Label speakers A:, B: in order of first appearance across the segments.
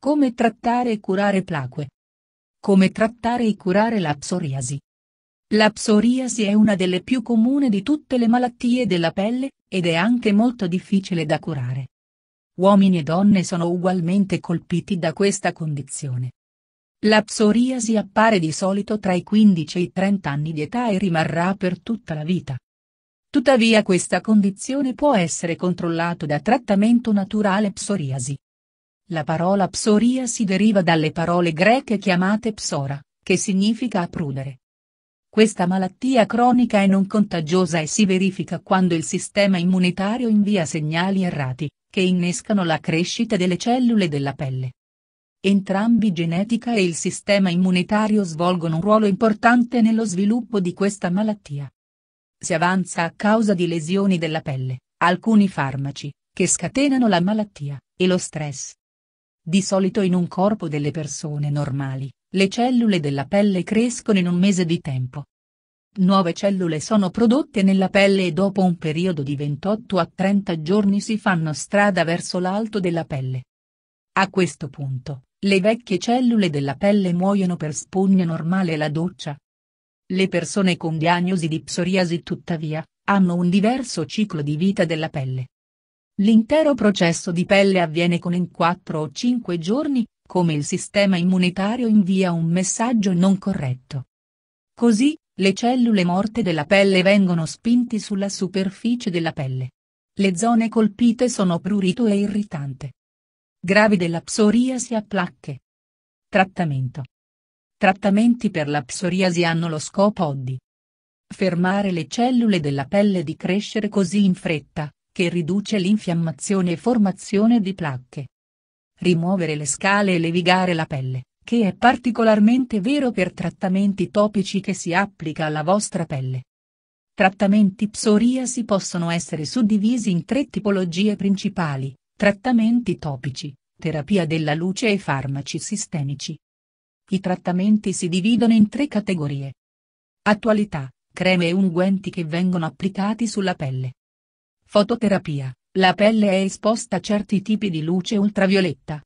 A: Come trattare e curare placche? Come trattare e curare la psoriasi? La psoriasi è una delle più comuni di tutte le malattie della pelle, ed è anche molto difficile da curare. Uomini e donne sono ugualmente colpiti da questa condizione. La psoriasi appare di solito tra i 15 e i 30 anni di età e rimarrà per tutta la vita. Tuttavia questa condizione può essere controllata da trattamento naturale psoriasi la parola psoria si deriva dalle parole greche chiamate psora, che significa prudere. Questa malattia cronica è non contagiosa e si verifica quando il sistema immunitario invia segnali errati, che innescano la crescita delle cellule della pelle. Entrambi genetica e il sistema immunitario svolgono un ruolo importante nello sviluppo di questa malattia. Si avanza a causa di lesioni della pelle, alcuni farmaci, che scatenano la malattia, e lo stress, di solito in un corpo delle persone normali, le cellule della pelle crescono in un mese di tempo. Nuove cellule sono prodotte nella pelle e dopo un periodo di 28 a 30 giorni si fanno strada verso l'alto della pelle. A questo punto, le vecchie cellule della pelle muoiono per spugna normale la doccia. Le persone con diagnosi di psoriasi tuttavia, hanno un diverso ciclo di vita della pelle. L'intero processo di pelle avviene con in 4 o 5 giorni, come il sistema immunitario invia un messaggio non corretto. Così, le cellule morte della pelle vengono spinti sulla superficie della pelle. Le zone colpite sono prurito e irritante. Gravi della psoriasi a placche. Trattamento. Trattamenti per la psoriasi hanno lo scopo di fermare le cellule della pelle di crescere così in fretta, che riduce l'infiammazione e formazione di placche. Rimuovere le scale e levigare la pelle, che è particolarmente vero per trattamenti topici che si applica alla vostra pelle. Trattamenti psoriasi possono essere suddivisi in tre tipologie principali, trattamenti topici, terapia della luce e farmaci sistemici. I trattamenti si dividono in tre categorie. Attualità, creme e unguenti che vengono applicati sulla pelle. Fototerapia. La pelle è esposta a certi tipi di luce ultravioletta.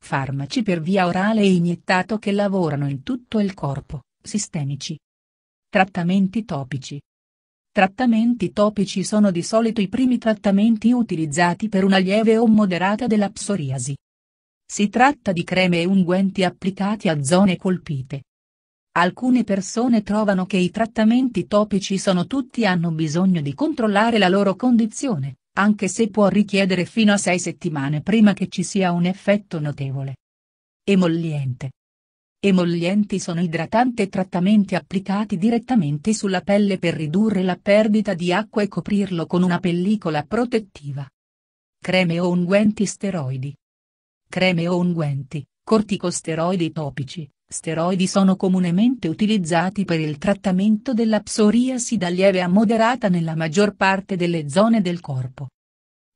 A: Farmaci per via orale e iniettato che lavorano in tutto il corpo, sistemici. Trattamenti topici. Trattamenti topici sono di solito i primi trattamenti utilizzati per una lieve o moderata della psoriasi. Si tratta di creme e unguenti applicati a zone colpite, Alcune persone trovano che i trattamenti topici sono tutti hanno bisogno di controllare la loro condizione, anche se può richiedere fino a sei settimane prima che ci sia un effetto notevole. Emolliente. Emollienti sono idratanti e trattamenti applicati direttamente sulla pelle per ridurre la perdita di acqua e coprirlo con una pellicola protettiva. Creme o unguenti steroidi. Creme o unguenti, corticosteroidi topici, Steroidi sono comunemente utilizzati per il trattamento della psoriasi da lieve a moderata nella maggior parte delle zone del corpo.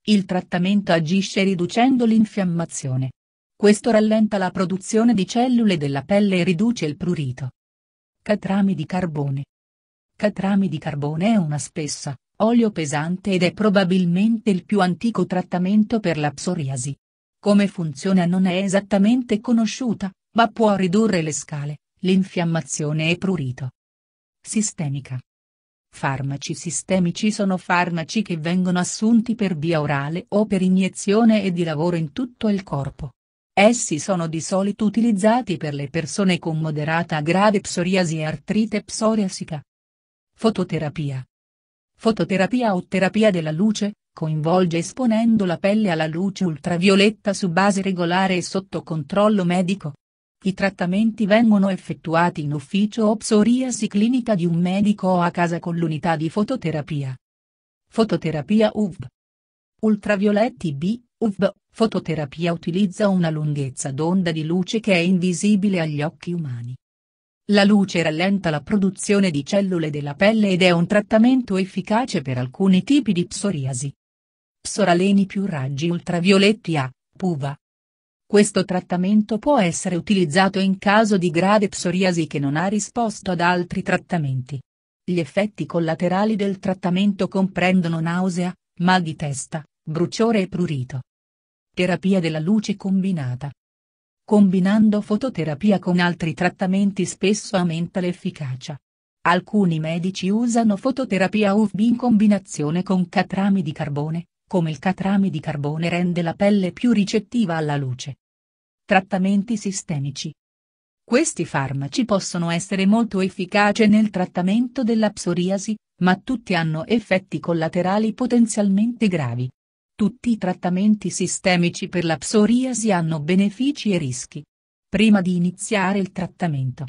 A: Il trattamento agisce riducendo l'infiammazione. Questo rallenta la produzione di cellule della pelle e riduce il prurito. Catrami di carbone. Catrami di carbone è una spessa, olio pesante ed è probabilmente il più antico trattamento per la psoriasi. Come funziona non è esattamente conosciuta, ma può ridurre le scale, l'infiammazione e prurito. Sistemica. Farmaci sistemici sono farmaci che vengono assunti per via orale o per iniezione e di lavoro in tutto il corpo. Essi sono di solito utilizzati per le persone con moderata a grave psoriasi e artrite psoriasica. Fototerapia. Fototerapia o terapia della luce, coinvolge esponendo la pelle alla luce ultravioletta su base regolare e sotto controllo medico, i trattamenti vengono effettuati in ufficio o psoriasi clinica di un medico o a casa con l'unità di fototerapia. Fototerapia UV. Ultravioletti B, UV, fototerapia utilizza una lunghezza d'onda di luce che è invisibile agli occhi umani. La luce rallenta la produzione di cellule della pelle ed è un trattamento efficace per alcuni tipi di psoriasi. Psoraleni più raggi ultravioletti A, PUVA, questo trattamento può essere utilizzato in caso di grave psoriasi che non ha risposto ad altri trattamenti. Gli effetti collaterali del trattamento comprendono nausea, mal di testa, bruciore e prurito. Terapia della luce combinata. Combinando fototerapia con altri trattamenti spesso aumenta l'efficacia. Alcuni medici usano fototerapia UV in combinazione con catrami di carbone, come il catrame di carbone rende la pelle più ricettiva alla luce. Trattamenti sistemici. Questi farmaci possono essere molto efficaci nel trattamento della psoriasi, ma tutti hanno effetti collaterali potenzialmente gravi. Tutti i trattamenti sistemici per la psoriasi hanno benefici e rischi. Prima di iniziare il trattamento,